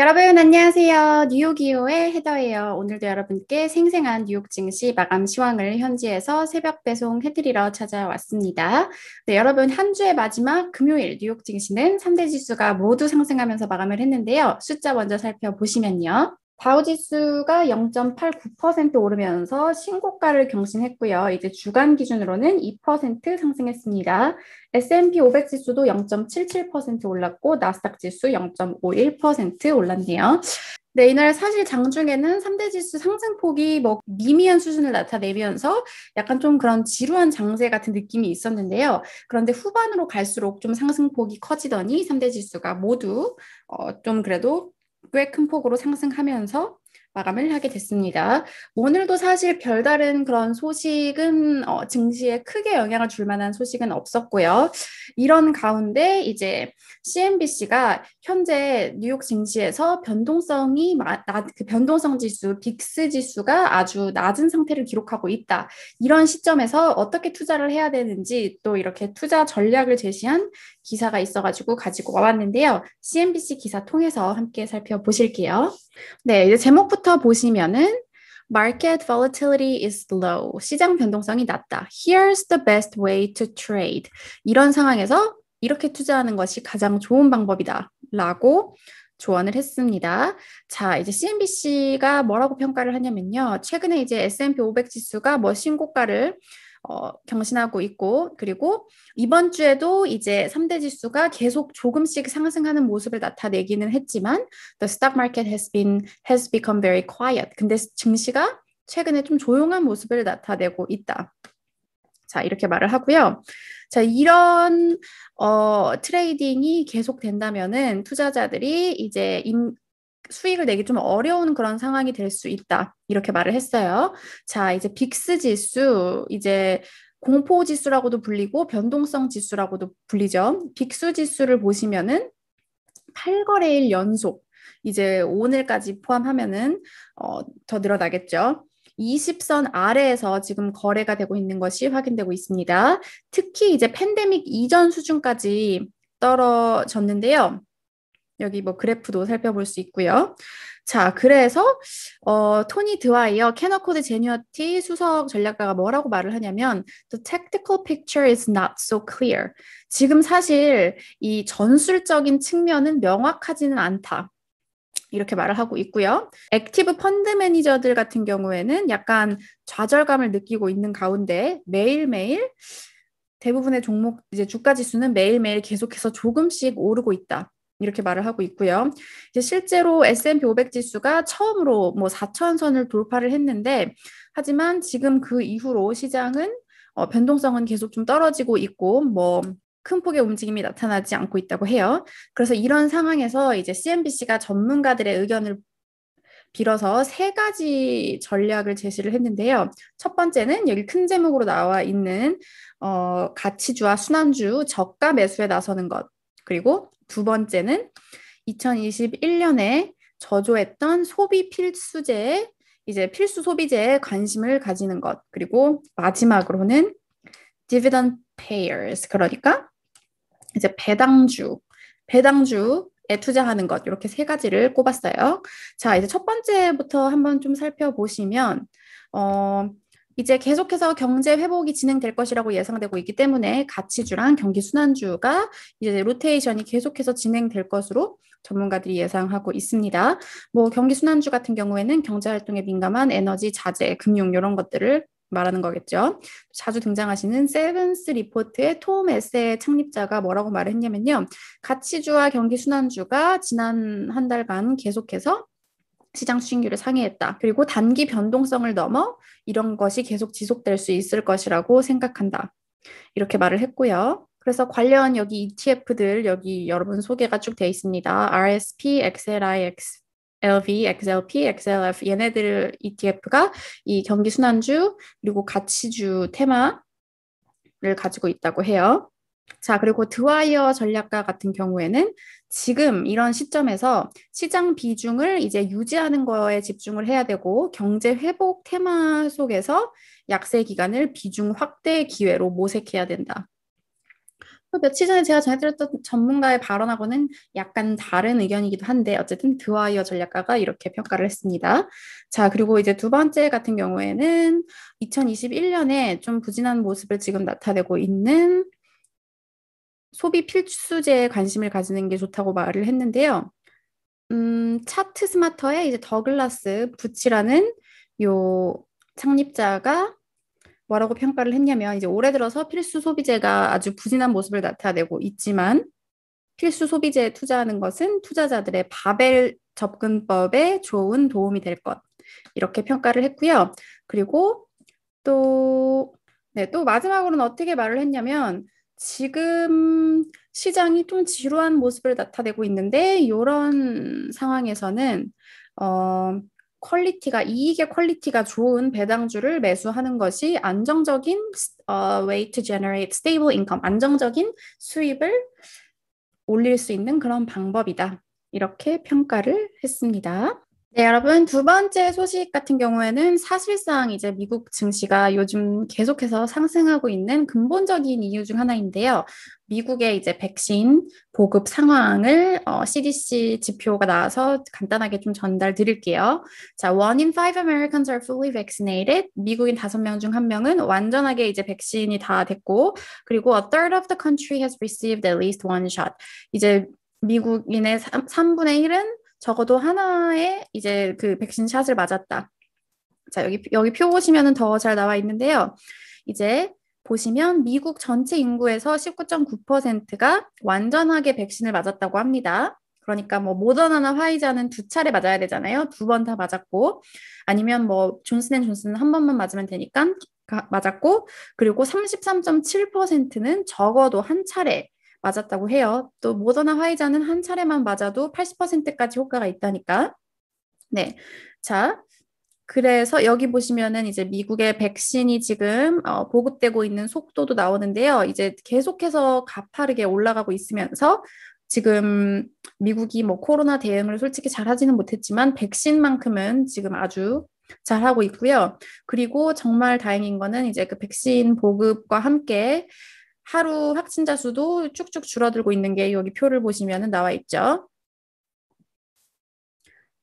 여러분 안녕하세요. 뉴욕이오의 헤더예요. 오늘도 여러분께 생생한 뉴욕 증시 마감 시황을 현지에서 새벽 배송 해드리러 찾아왔습니다. 네, 여러분 한 주의 마지막 금요일 뉴욕 증시는 3대 지수가 모두 상승하면서 마감을 했는데요. 숫자 먼저 살펴보시면요. 다우지수가 0.89% 오르면서 신고가를 경신했고요. 이제 주간 기준으로는 2% 상승했습니다. S&P 500 지수도 0.77% 올랐고 나스닥 지수 0.51% 올랐네요. 네, 이날 사실 장중에는 3대 지수 상승폭이 뭐 미미한 수준을 나타내면서 약간 좀 그런 지루한 장세 같은 느낌이 있었는데요. 그런데 후반으로 갈수록 좀 상승폭이 커지더니 3대 지수가 모두 어, 좀 그래도 꽤큰 폭으로 상승하면서 마감을 하게 됐습니다. 오늘도 사실 별다른 그런 소식은 어, 증시에 크게 영향을 줄 만한 소식은 없었고요. 이런 가운데 이제 CNBC가 현재 뉴욕 증시에서 변동성이 그 변동성 지수 빅스 지수가 아주 낮은 상태를 기록하고 있다. 이런 시점에서 어떻게 투자를 해야 되는지 또 이렇게 투자 전략을 제시한 기사가 있어가지고 가지고 와봤는데요. CNBC 기사 통해서 함께 살펴보실게요. 네, 이제 제목 제목부터 보시면은 Market volatility is low. 시장 변동성이 낮다. Here's the best way to trade. 이런 상황에서 이렇게 투자하는 것이 가장 좋은 방법이다. 라고 조언을 했습니다. 자, 이제 CNBC가 뭐라고 평가를 하냐면요. 최근에 이제 S&P 500 지수가 뭐 신고가를 어, 경신하고 있고 그리고 이번 주에도 이제 3대 지수가 계속 조금씩 상승하는 모습을 나타내기는 했지만 the stock market has been has become very quiet. 근데 증시가 최근에 좀 조용한 모습을 나타내고 있다. 자, 이렇게 말을 하고요. 자, 이런 어, 트레이딩이 계속된다면은 투자자들이 이제 인, 수익을 내기 좀 어려운 그런 상황이 될 수 있다. 이렇게 말을 했어요. 자, 이제 빅스 지수, 이제 공포 지수라고도 불리고 변동성 지수라고도 불리죠. 빅스 지수를 보시면은 8거래일 연속, 이제 오늘까지 포함하면은 어, 더 늘어나겠죠. 20선 아래에서 지금 거래가 되고 있는 것이 확인되고 있습니다. 특히 이제 팬데믹 이전 수준까지 떨어졌는데요. 여기 뭐 그래프도 살펴볼 수 있고요. 자, 그래서 어, 토니 드와이어 캐너코드 제니어티 수석 전략가가 뭐라고 말을 하냐면 the tactical picture is not so clear. 지금 사실 이 전술적인 측면은 명확하지는 않다. 이렇게 말을 하고 있고요. 액티브 펀드 매니저들 같은 경우에는 약간 좌절감을 느끼고 있는 가운데 매일매일 대부분의 종목 이제 주가 지수는 매일매일 계속해서 조금씩 오르고 있다. 이렇게 말을 하고 있고요. 이제 실제로 S&P 500 지수가 처음으로 뭐 4천 선을 돌파를 했는데 하지만 지금 그 이후로 시장은 어, 변동성은 계속 좀 떨어지고 있고 뭐 큰 폭의 움직임이 나타나지 않고 있다고 해요. 그래서 이런 상황에서 이제 CNBC가 전문가들의 의견을 빌어서 세 가지 전략을 제시를 했는데요. 첫 번째는 여기 큰 제목으로 나와 있는 어, 가치주와 순환주 저가 매수에 나서는 것. 그리고 두 번째는 2021년에 저조했던 소비 필수제 이제 필수 소비재에 관심을 가지는 것. 그리고 마지막으로는 dividend payers 그러니까 이제 배당주 배당주에 투자하는 것 이렇게 세 가지를 꼽았어요. 자 이제 첫 번째부터 한번 좀 살펴보시면 어 이제 계속해서 경제 회복이 진행될 것이라고 예상되고 있기 때문에 가치주랑 경기 순환주가 이제 로테이션이 계속해서 진행될 것으로 전문가들이 예상하고 있습니다. 뭐 경기 순환주 같은 경우에는 경제 활동에 민감한 에너지, 자재, 금융 이런 것들을 말하는 거겠죠. 자주 등장하시는 세븐스 리포트의 톰 에세의 창립자가 뭐라고 말을 했냐면요. 가치주와 경기순환주가 지난 한 달간 계속해서 시장 수익률을 상회했다. 그리고 단기 변동성을 넘어 이런 것이 계속 지속될 수 있을 것이라고 생각한다. 이렇게 말을 했고요. 그래서 관련 여기 ETF들 여기 여러분 소개가 쭉 되어 있습니다. RSP, XLI, LV, XLP, XLF 얘네들 ETF가 이 경기 순환주 그리고 가치주 테마를 가지고 있다고 해요. 자, 그리고 드와이어 전략가 같은 경우에는 지금 이런 시점에서 시장 비중을 이제 유지하는 거에 집중을 해야 되고 경제 회복 테마 속에서 약세 기간을 비중 확대 기회로 모색해야 된다. 며칠 전에 제가 전해드렸던 전문가의 발언하고는 약간 다른 의견이기도 한데 어쨌든 드와이어 전략가가 이렇게 평가를 했습니다. 자 그리고 이제 두 번째 같은 경우에는 2021년에 좀 부진한 모습을 지금 나타내고 있는 소비 필수제에 관심을 가지는 게 좋다고 말을 했는데요. 음, 차트 스마터의 이제 더글라스 부치라는 요 창립자가 뭐라고 평가를 했냐면 이제 올해 들어서 필수 소비재가 아주 부진한 모습을 나타내고 있지만 필수 소비재에 투자하는 것은 투자자들의 바벨 접근법에 좋은 도움이 될 것. 이렇게 평가를 했고요. 그리고 또, 네, 또 마지막으로는 어떻게 말을 했냐면 지금 시장이 좀 지루한 모습을 나타내고 있는데 이런 상황에서는 어, 퀄리티가 이익의 퀄리티가 좋은 배당주를 매수하는 것이 안정적인 uh, way to generate stable income 안정적인 수입을 올릴 수 있는 그런 방법이다 이렇게 평가를 했습니다. 네, 여러분. 두 번째 소식 같은 경우에는 사실상 이제 미국 증시가 요즘 계속해서 상승하고 있는 근본적인 이유 중 하나인데요. 미국의 이제 백신 보급 상황을 어, CDC 지표가 나와서 간단하게 좀 전달 드릴게요. 자, one in five Americans are fully vaccinated. 미국인 다섯 명 중 한 명은 완전하게 이제 백신이 다 됐고, 그리고 a third of the country has received at least one shot. 이제 미국인의 3, 분의 1은 적어도 하나의 이제 그 백신 샷을 맞았다. 자, 여기, 여기 표 보시면은 더 잘 나와 있는데요. 이제 보시면 미국 전체 인구에서 19.9%가 완전하게 백신을 맞았다고 합니다. 그러니까 뭐 모더나나 화이자는 두 차례 맞아야 되잖아요. 두 번 다 맞았고 아니면 뭐 존슨앤존슨은 한 번만 맞으면 되니까 맞았고 그리고 33.7%는 적어도 한 차례 맞았다고 해요. 또 모더나 화이자는 한 차례만 맞아도 80%까지 효과가 있다니까. 네. 자, 그래서 여기 보시면은 이제 미국의 백신이 지금 어, 보급되고 있는 속도도 나오는데요. 이제 계속해서 가파르게 올라가고 있으면서 지금 미국이 뭐 코로나 대응을 솔직히 잘하지는 못했지만 백신만큼은 지금 아주 잘하고 있고요. 그리고 정말 다행인 거는 이제 그 백신 보급과 함께 하루 확진자 수도 쭉쭉 줄어들고 있는 게 여기 표를 보시면 나와 있죠.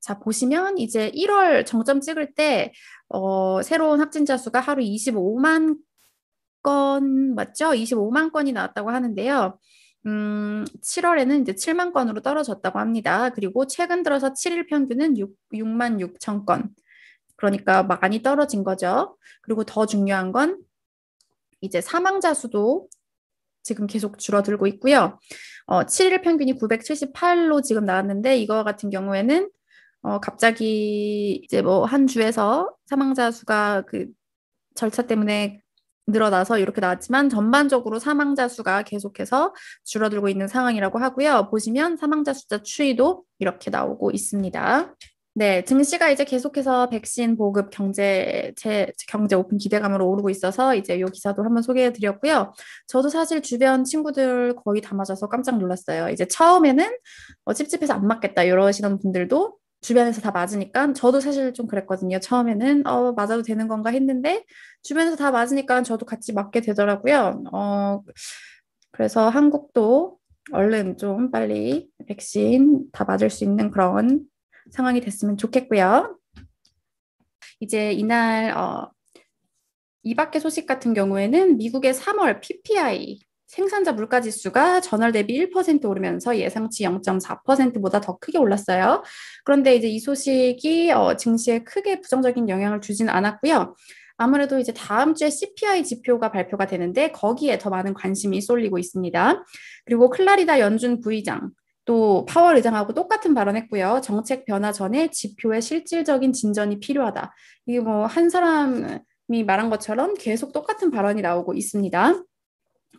자, 보시면 이제 1월 정점 찍을 때, 어, 새로운 확진자 수가 하루 25만 건, 맞죠? 25만 건이 나왔다고 하는데요. 음, 7월에는 이제 7만 건으로 떨어졌다고 합니다. 그리고 최근 들어서 7일 평균은 6, 6만 6천 건. 그러니까 많이 떨어진 거죠. 그리고 더 중요한 건 이제 사망자 수도 지금 계속 줄어들고 있고요. 어, 7일 평균이 978로 지금 나왔는데 이거 같은 경우에는 어, 갑자기 이제 뭐 한 주에서 사망자 수가 그 절차 때문에 늘어나서 이렇게 나왔지만 전반적으로 사망자 수가 계속해서 줄어들고 있는 상황이라고 하고요. 보시면 사망자 숫자 추이도 이렇게 나오고 있습니다. 네, 증시가 이제 계속해서 백신 보급 경제 제 경제 오픈 기대감으로 오르고 있어서 이제 요 기사도 한번 소개해 드렸고요. 저도 사실 주변 친구들 거의 다 맞아서 깜짝 놀랐어요. 이제 처음에는 어, 찝찝해서 안 맞겠다 이러시던 분들도 주변에서 다 맞으니까 저도 사실 좀 그랬거든요. 처음에는 어 맞아도 되는 건가 했는데 주변에서 다 맞으니까 저도 같이 맞게 되더라고요. 어 그래서 한국도 얼른 좀 빨리 백신 다 맞을 수 있는 그런 상황이 됐으면 좋겠고요. 이제 이날 어, 이 밖의 소식 같은 경우에는 미국의 3월 PPI 생산자 물가 지수가 전월 대비 1% 오르면서 예상치 0.4%보다 더 크게 올랐어요. 그런데 이제 이 소식이 어, 증시에 크게 부정적인 영향을 주진 않았고요. 아무래도 이제 다음 주에 CPI 지표가 발표가 되는데 거기에 더 많은 관심이 쏠리고 있습니다. 그리고 클라리다 연준 부의장, 또 파월 의장하고 똑같은 발언했고요. 정책 변화 전에 지표의 실질적인 진전이 필요하다. 이게 뭐 한 사람이 말한 것처럼 계속 똑같은 발언이 나오고 있습니다.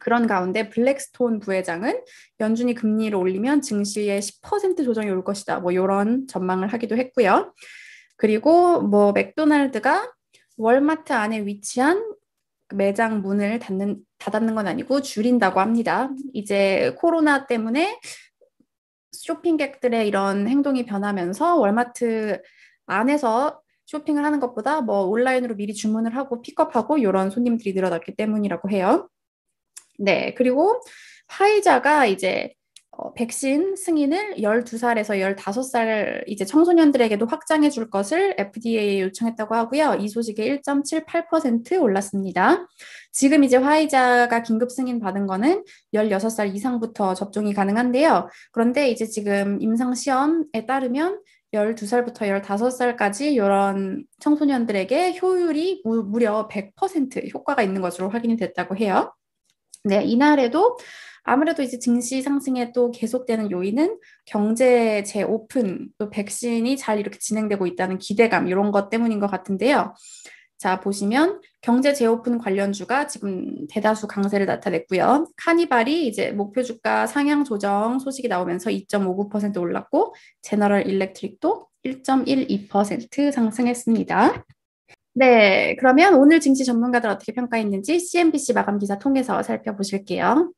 그런 가운데 블랙스톤 부회장은 연준이 금리를 올리면 증시에 10% 조정이 올 것이다. 뭐 이런 전망을 하기도 했고요. 그리고 뭐 맥도날드가 월마트 안에 위치한 매장 문을 닫는 닫는 았건 아니고 줄인다고 합니다. 이제 코로나 때문에 쇼핑객들의 이런 행동이 변하면서 월마트 안에서 쇼핑을 하는 것보다 뭐 온라인으로 미리 주문을 하고 픽업하고 이런 손님들이 늘어났기 때문이라고 해요. 네, 그리고 파이자가 이제 어, 백신 승인을 12살에서 15살 이제 청소년들에게도 확장해 줄 것을 FDA에 요청했다고 하고요. 이 소식에 1.78% 올랐습니다. 지금 이제 화이자가 긴급 승인 받은 거는 16살 이상부터 접종이 가능한데요. 그런데 이제 지금 임상 시험에 따르면 12살부터 15살까지 이런 청소년들에게 효율이 무려 100% 효과가 있는 것으로 확인이 됐다고 해요. 네, 이날에도 아무래도 이제 증시 상승에 또 계속되는 요인은 경제 재오픈, 또 백신이 잘 이렇게 진행되고 있다는 기대감 이런 것 때문인 것 같은데요. 자, 보시면 경제 재오픈 관련주가 지금 대다수 강세를 나타냈고요. 카니발이 이제 목표 주가 상향 조정 소식이 나오면서 2.59% 올랐고 제너럴 일렉트릭도 1.12% 상승했습니다. 네, 그러면 오늘 증시 전문가들 어떻게 평가했는지 CNBC 마감 기사 통해서 살펴보실게요.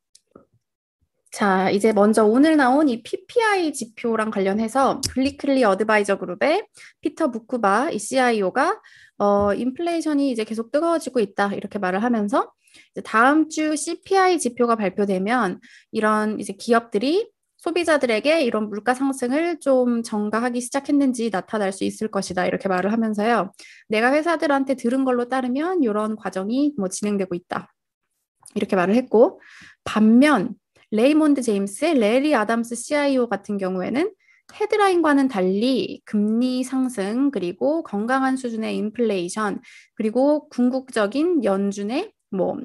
자, 이제 먼저 오늘 나온 이 PPI 지표랑 관련해서 블리클리 어드바이저 그룹의 피터 부쿠바 이 CIO가 어, 인플레이션이 이제 계속 뜨거워지고 있다 이렇게 말을 하면서 이제 다음 주 CPI 지표가 발표되면 이런 이제 기업들이 소비자들에게 이런 물가 상승을 좀 정가하기 시작했는지 나타날 수 있을 것이다 이렇게 말을 하면서요. 내가 회사들한테 들은 걸로 따르면 이런 과정이 뭐 진행되고 있다 이렇게 말을 했고 반면 레이몬드 제임스의 레리 아담스 CIO 같은 경우에는 헤드라인과는 달리 금리 상승 그리고 건강한 수준의 인플레이션 그리고 궁극적인 연준의 뭐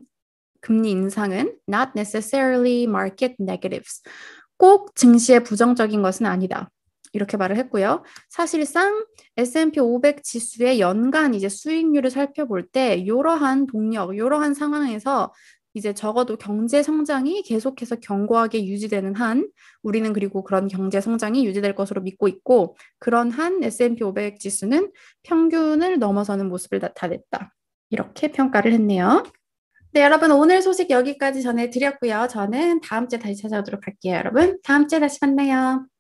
금리 인상은 not necessarily market negatives 꼭 증시에 부정적인 것은 아니다. 이렇게 말을 했고요. 사실상 S&P 500 지수의 연간 이제 수익률을 살펴볼 때 이러한 동력, 이러한 상황에서 이제 적어도 경제 성장이 계속해서 견고하게 유지되는 한 우리는 그리고 그런 경제 성장이 유지될 것으로 믿고 있고 그런 한 S&P 500 지수는 평균을 넘어서는 모습을 나타냈다. 이렇게 평가를 했네요. 네, 여러분 오늘 소식 여기까지 전해드렸고요. 저는 다음 주에 다시 찾아오도록 할게요, 여러분. 다음 주에 다시 만나요.